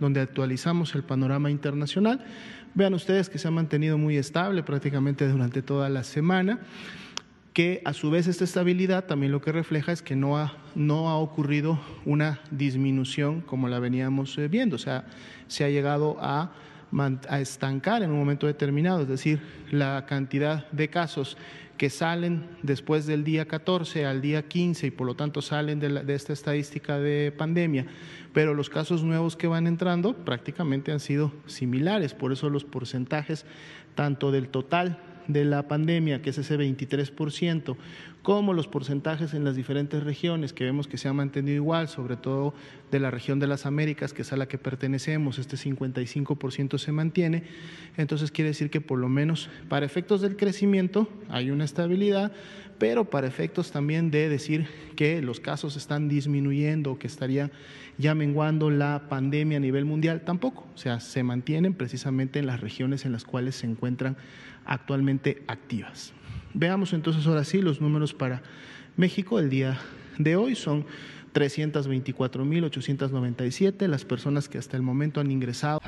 donde actualizamos el panorama internacional. Vean ustedes que se ha mantenido muy estable prácticamente durante toda la semana, que a su vez esta estabilidad también lo que refleja es que no ha, ocurrido una disminución como la veníamos eh, viendo, o sea, se ha llegado a a estancar en un momento determinado, es decir, la cantidad de casos que salen después del día 14 al día 15 y por lo tanto salen de, de, esta estadística de pandemia, pero los casos nuevos que van entrando prácticamente han sido similares, por eso los porcentajes tanto del total de la pandemia, que es ese 23%, como los porcentajes en las diferentes regiones, que vemos que se ha mantenido igual, sobre todo de la región de las Américas, que es a la que pertenecemos, este 55% se mantiene, entonces quiere decir que por lo menos para efectos del crecimiento hay una estabilidad, pero para efectos también de decir que los casos están disminuyendo, que estaría ya menguando la pandemia a nivel mundial, tampoco, o sea, se mantienen precisamente en las regiones en las cuales se encuentran actualmente activas. Veamos entonces ahora sí los números para México el día de hoy. Son 324.897 las personas que hasta el momento han ingresado.